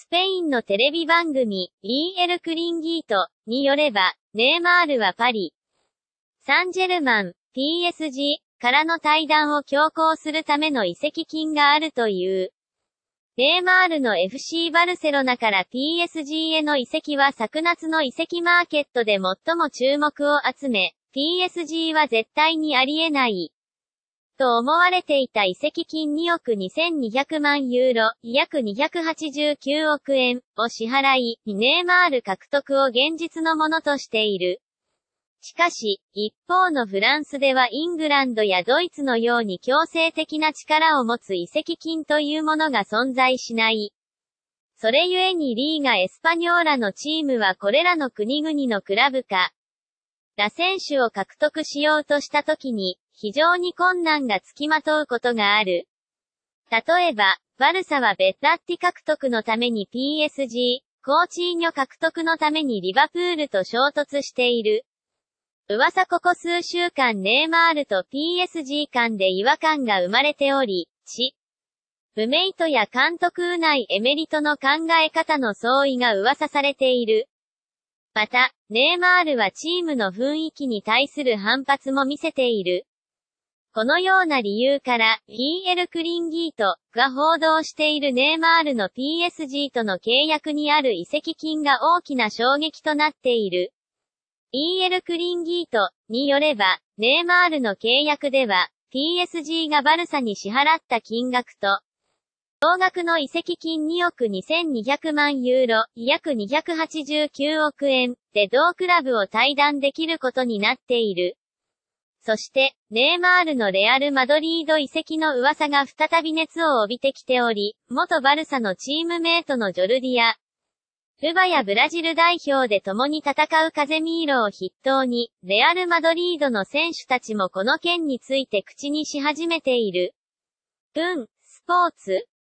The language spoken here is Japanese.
スペインのテレビ番組、イーエル・クリンギートによれば、ネイマールはパリ、サンジェルマン、PSG からの対談を強行するための移籍金があるという。ネイマールの FC バルセロナから PSG への移籍は昨夏の移籍マーケットで最も注目を集め、PSG は絶対にありえない。と思われていた遺跡金2億2200万ユーロ、約289億円を支払い、ネーマール獲得を現実のものとしている。しかし、一方のフランスではイングランドやドイツのように強制的な力を持つ遺跡金というものが存在しない。それゆえにリーガエスパニョーラのチームはこれらの国々のクラブか、ら選手を獲得しようとしたきに、非常に困難がつきまとうことがある。例えば、バルサはベッタッティ獲得のために PSG、コーチーニョ獲得のためにリバプールと衝突している。噂ここ数週間ネイマールと PSG 間で違和感が生まれており、ち。ブメイトや監督内、エメリトの考え方の相違が噂されている。また、ネイマールはチームの雰囲気に対する反発も見せている。このような理由から、PL クリンギートが報道しているネイマールの PSG との契約にある遺跡金が大きな衝撃となっている。EL クリンギートによれば、ネイマールの契約では、PSG がバルサに支払った金額と、総額の遺跡金2億2200万ユーロ、約289億円で同クラブを退団できることになっている。そして、ネイマールのレアル・マドリード移籍の噂が再び熱を帯びてきており、元バルサのチームメイトのジョルディア、ルバやブラジル代表で共に戦うカゼミーロを筆頭に、レアル・マドリードの選手たちもこの件について口にし始めている。文、スポーツ、